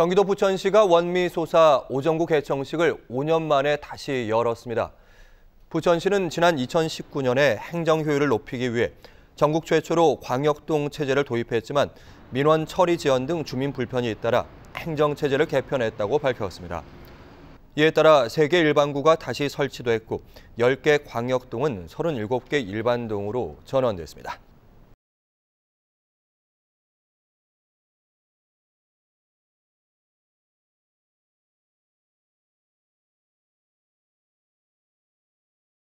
경기도 부천시가 원미소사 오정구 개청식을 5년 만에 다시 열었습니다. 부천시는 지난 2019년에 행정 효율을 높이기 위해 전국 최초로 광역동 체제를 도입했지만 민원 처리 지연 등 주민 불편이 잇따라 행정 체제를 개편했다고 밝혔습니다 이에 따라 3개 일반구가 다시 설치됐고 10개 광역동은 37개 일반동으로 전환됐습니다.